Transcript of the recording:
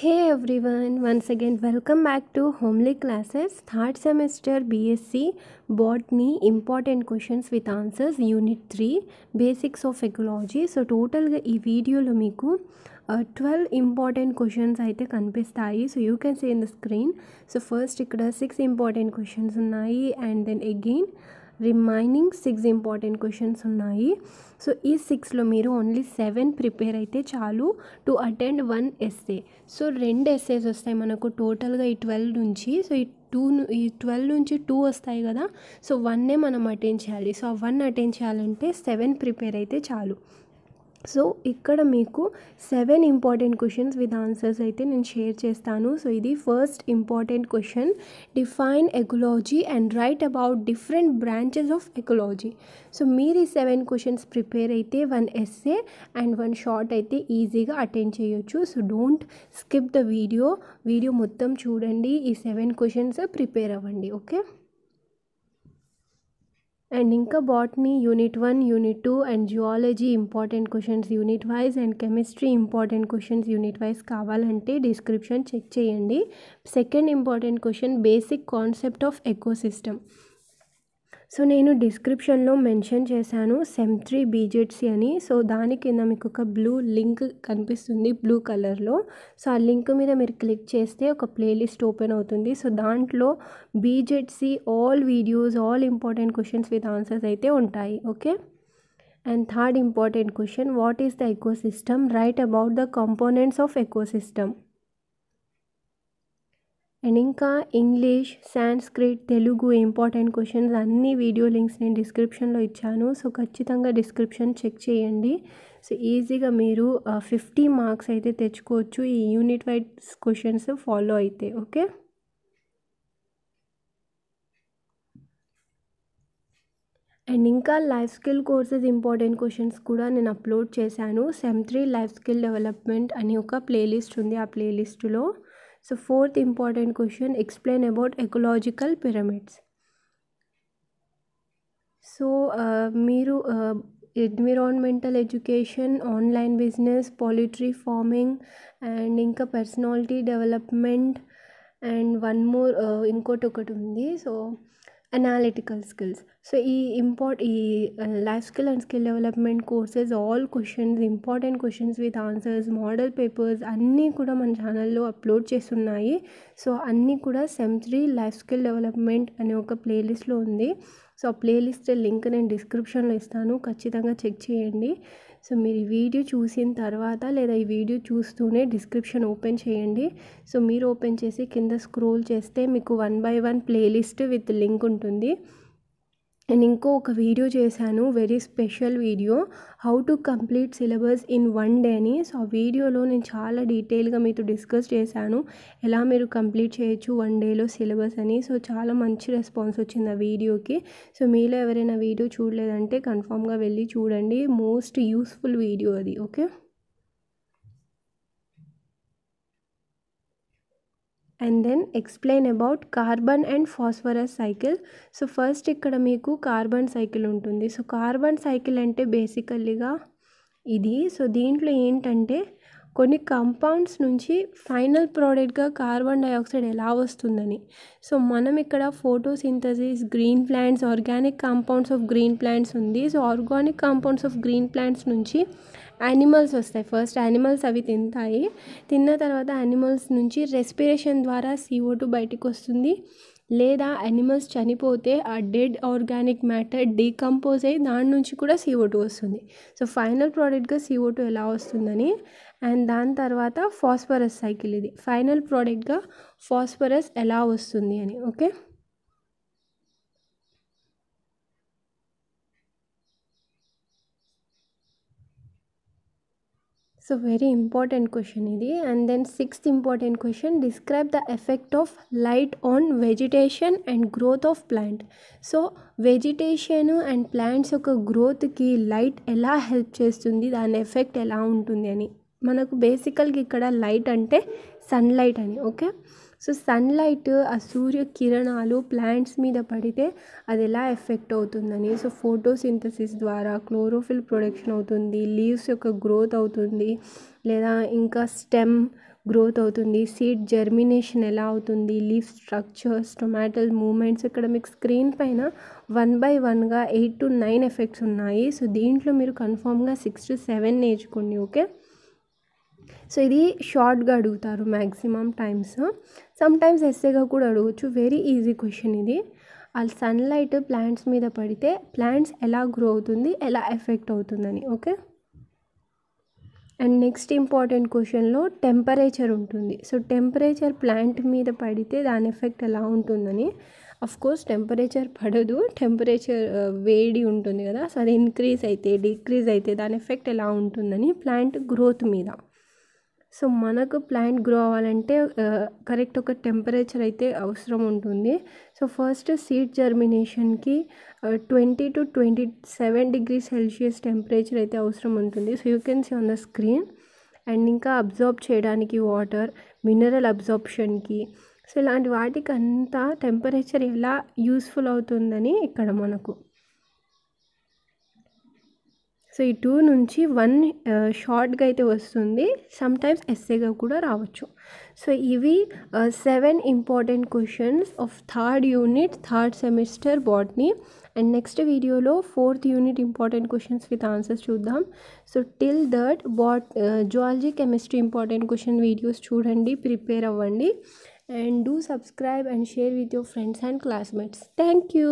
Hey everyone once again welcome back to Homely Classes third semester BSc botany important questions with answers unit three basics of ecology so టోటల్గా ఈ వీడియోలో మీకు twelve important questions అయితే కనిపిస్తాయి so you can see in the screen so first ఇక్కడ six important questions ఉన్నాయి and then again remaining six important questions ఉన్నాయి so ఈ సిక్స్లో మీరు ఓన్లీ సెవెన్ ప్రిపేర్ అయితే చాలు to attend one SA so రెండు ఎస్ఏస్ వస్తాయి మనకు టోటల్గా ఈ ట్వెల్వ్ నుంచి సో ఈ టూ ఈ ట్వెల్వ్ నుంచి టూ వస్తాయి కదా సో వన్నే మనం అటెండ్ చేయాలి సో ఆ వన్ అటెండ్ చేయాలంటే సెవెన్ ప్రిపేర్ అయితే చాలు సో ఇక్కడ మీకు seven important questions with answers అయితే నేను షేర్ చేస్తాను సో ఇది first important question define ecology and write about different branches of ecology so మీరు ఈ సెవెన్ క్వశ్చన్స్ ప్రిపేర్ అయితే one essay and one short అయితే ఈజీగా అటెండ్ చేయొచ్చు so don't skip the video video మొత్తం చూడండి ఈ సెవెన్ క్వశ్చన్స్ ప్రిపేర్ అవ్వండి ఓకే అండ్ ఇంకా botany unit one unit two and geology important questions unit wise and chemistry important questions unit wise కావాలంటే description check చేయండి second important question basic concept of ecosystem so నేను డిస్క్రిప్షన్లో mention చేశాను sem three బీజెట్సీ అని so దాని కింద మీకు ఒక బ్లూ లింక్ కనిపిస్తుంది బ్లూ కలర్లో సో ఆ లింక్ మీద మీరు క్లిక్ చేస్తే ఒక ప్లేలిస్ట్ ఓపెన్ అవుతుంది సో దాంట్లో BZC all videos all important questions with answers అయితే ఉంటాయి okay and third important question what is the ecosystem write about the components of ecosystem and ఇంకా English Sanskrit Telugu important questions అన్ని video links నేను డిస్క్రిప్షన్లో ఇచ్చాను so ఖచ్చితంగా description check చేయండి so ఈజీగా మీరు ఫిఫ్టీ మార్క్స్ అయితే తెచ్చుకోవచ్చు ఈ యూనిట్ వైజ్ క్వశ్చన్స్ ఫాలో అయితే ఓకే అండ్ ఇంకా life skill courses important questions కూడా నేను అప్లోడ్ చేశాను sem three life skill development అని ఒక ప్లేలిస్ట్ ఉంది ఆ ప్లేలిస్టులో So fourth important question, explain about ecological pyramids. So uh, Miru, uh, environmental education online business poultry farming and ఇంకా personality development and one more ఇంకోటి ఒకటి ఉంది సో అనాలిటికల్ స్కిల్స్ సో ఈ ఇంపార్ట ఈ life skill and skill development courses all questions important questions with answers model papers అన్నీ కూడా మన ఛానల్లో అప్లోడ్ చేస్తున్నాయి సో అన్నీ కూడా సెంచరీ లైఫ్ స్కిల్ డెవలప్మెంట్ అనే ఒక ప్లేలిస్ట్లో ఉంది సో ఆ ప్లేలిస్ట్ లింక్ నేను డిస్క్రిప్షన్లో ఇస్తాను ఖచ్చితంగా చెక్ చేయండి సో మీరు ఈ వీడియో చూసిన తర్వాత లేదా ఈ వీడియో చూస్తూనే డిస్క్రిప్షన్ ఓపెన్ చేయండి సో మీరు ఓపెన్ చేసి కింద స్క్రోల్ చేస్తే మీకు one by one playlist with link ఉంటుంది నేను ఒక వీడియో చేశాను very special video how to complete syllabus in one day అని సో ఆ వీడియోలో నేను చాలా డీటెయిల్గా మీతో డిస్కస్ చేశాను ఎలా మీరు కంప్లీట్ చేయొచ్చు వన్ డేలో సిలబస్ అని సో చాలా మంచి రెస్పాన్స్ వచ్చింది ఆ వీడియోకి సో మీలో ఎవరైనా వీడియో చూడలేదంటే కన్ఫామ్గా వెళ్ళి చూడండి మోస్ట్ యూస్ఫుల్ వీడియో అది okay and then explain about carbon and phosphorus cycle so first ఇక్కడ మీకు కార్బన్ సైకిల్ ఉంటుంది సో కార్బన్ సైకిల్ అంటే బేసికల్లీగా ఇది సో దీంట్లో ఏంటంటే కొన్ని కంపౌండ్స్ నుంచి ఫైనల్ ప్రోడక్ట్గా కార్బన్ డైఆక్సైడ్ ఎలా వస్తుందని సో మనం ఇక్కడ photosynthesis green plants organic compounds of green plants ఉంది so organic compounds of green plants నుంచి యానిమల్స్ వస్తాయి ఫస్ట్ యానిమల్స్ అవి తింటాయి తిన్న తర్వాత యానిమల్స్ నుంచి రెస్పిరేషన్ ద్వారా సీఓ టూ బయటకు వస్తుంది లేదా అనిమల్స్ చనిపోతే ఆ డెడ్ ఆర్గానిక్ మ్యాటర్ డీకంపోజ్ అయ్యి దాని నుంచి కూడా సీఓ టూ వస్తుంది సో ఫైనల్ ప్రోడక్ట్గా సీఓ టూ ఎలా వస్తుందని అండ్ దాని తర్వాత ఫాస్ఫరస్ సైకిల్ ఇది ఫైనల్ ప్రోడక్ట్గా ఫాస్ఫరస్ ఎలా వస్తుంది అని okay so very important question ఇది and then sixth important question describe the effect of light on vegetation and growth of plant so vegetation and plants యొక్క గ్రోత్కి లైట్ ఎలా హెల్ప్ చేస్తుంది దాని ఎఫెక్ట్ ఎలా ఉంటుంది అని మనకు బేసికల్గా ఇక్కడ లైట్ అంటే సన్లైట్ అని ఓకే సో సన్లైట్ ఆ సూర్య కిరణాలు ప్లాంట్స్ మీద పడితే అది ఎలా ఎఫెక్ట్ అవుతుందని సో ఫోటోసింథసిస్ ద్వారా క్లోరోఫిల్ ప్రొడక్షన్ అవుతుంది లీవ్స్ యొక్క గ్రోత్ అవుతుంది లేదా ఇంకా స్టెమ్ గ్రోత్ అవుతుంది సీడ్ జర్మినేషన్ ఎలా అవుతుంది లీఫ్ స్ట్రక్చర్స్ టొమాటల్ మూమెంట్స్ ఇక్కడ మీకు స్క్రీన్ పైన వన్ బై వన్గా ఎయిట్ టు నైన్ ఎఫెక్ట్స్ ఉన్నాయి సో దీంట్లో మీరు కన్ఫామ్గా సిక్స్ టు సెవెన్ నేర్చుకోండి ఓకే సో ఇది షార్ట్గా అడుగుతారు మ్యాక్సిమం టైమ్స్ సమ్ టైమ్స్ ఎస్సేగా కూడా అడగచ్చు వెరీ ఈజీ క్వశ్చన్ ఇది ఆ సన్లైట్ ప్లాంట్స్ మీద పడితే ప్లాంట్స్ ఎలా గ్రో అవుతుంది ఎలా ఎఫెక్ట్ అవుతుందని ఓకే అండ్ నెక్స్ట్ ఇంపార్టెంట్ క్వశ్చన్లో టెంపరేచర్ ఉంటుంది సో టెంపరేచర్ ప్లాంట్ మీద పడితే దాని ఎఫెక్ట్ ఎలా ఉంటుందని అఫ్ కోర్స్ టెంపరేచర్ పడదు టెంపరేచర్ uh, వేడి ఉంటుంది కదా సో అది ఇంక్రీజ్ అయితే డిక్రీజ్ అయితే దాని ఎఫెక్ట్ ఎలా ఉంటుందని ప్లాంట్ గ్రోత్ మీద సో మనకు ప్లాంట్ గ్రో అవ్వాలంటే కరెక్ట్ ఒక టెంపరేచర్ అయితే అవసరం ఉంటుంది సో ఫస్ట్ సీడ్ జర్మినేషన్కి twenty to twenty seven degree Celsius temperature అయితే అవసరం ఉంటుంది so you can see on the screen and ఇంకా అబ్జార్బ్ చేయడానికి వాటర్ మినరల్ అబ్జార్బ్షన్కి సో ఇలాంటి వాటికి అంతా టెంపరేచర్ ఎలా యూస్ఫుల్ అవుతుందని ఇక్కడ మనకు సో ఈ టూ నుంచి వన్ షార్ట్గా అయితే వస్తుంది సమ్టైమ్స్ ఎస్సేగా కూడా రావచ్చు సో ఇవి seven important questions of third unit third semester botany and next వీడియోలో fourth unit important questions with answers చూద్దాం so till that but zoology chemistry important question videos చూడండి ప్రిపేర్ అవ్వండి and do subscribe and share with your friends and classmates thank you